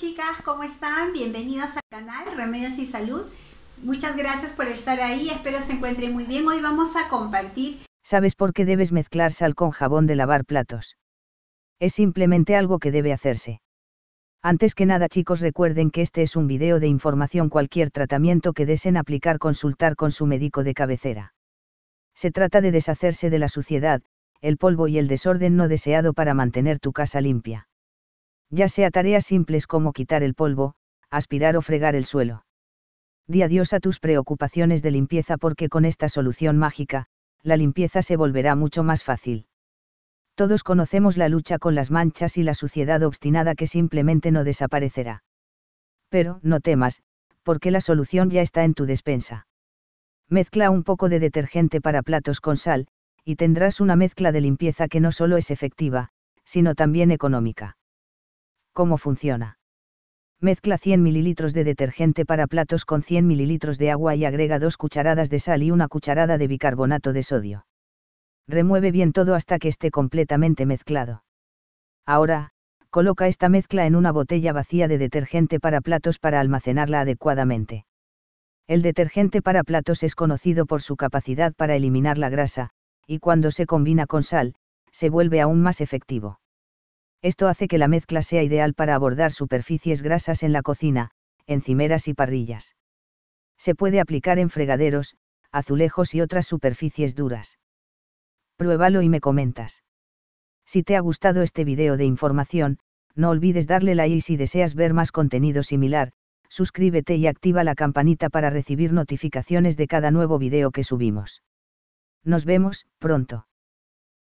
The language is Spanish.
chicas, ¿cómo están? Bienvenidos al canal Remedios y Salud. Muchas gracias por estar ahí, espero se encuentren muy bien. Hoy vamos a compartir... ¿Sabes por qué debes mezclar sal con jabón de lavar platos? Es simplemente algo que debe hacerse. Antes que nada chicos recuerden que este es un video de información cualquier tratamiento que deseen aplicar consultar con su médico de cabecera. Se trata de deshacerse de la suciedad, el polvo y el desorden no deseado para mantener tu casa limpia ya sea tareas simples como quitar el polvo, aspirar o fregar el suelo. Di adiós a tus preocupaciones de limpieza porque con esta solución mágica, la limpieza se volverá mucho más fácil. Todos conocemos la lucha con las manchas y la suciedad obstinada que simplemente no desaparecerá. Pero, no temas, porque la solución ya está en tu despensa. Mezcla un poco de detergente para platos con sal, y tendrás una mezcla de limpieza que no solo es efectiva, sino también económica cómo funciona. Mezcla 100 ml de detergente para platos con 100 ml de agua y agrega 2 cucharadas de sal y una cucharada de bicarbonato de sodio. Remueve bien todo hasta que esté completamente mezclado. Ahora, coloca esta mezcla en una botella vacía de detergente para platos para almacenarla adecuadamente. El detergente para platos es conocido por su capacidad para eliminar la grasa, y cuando se combina con sal, se vuelve aún más efectivo. Esto hace que la mezcla sea ideal para abordar superficies grasas en la cocina, encimeras y parrillas. Se puede aplicar en fregaderos, azulejos y otras superficies duras. Pruébalo y me comentas. Si te ha gustado este video de información, no olvides darle like y si deseas ver más contenido similar, suscríbete y activa la campanita para recibir notificaciones de cada nuevo video que subimos. Nos vemos, pronto.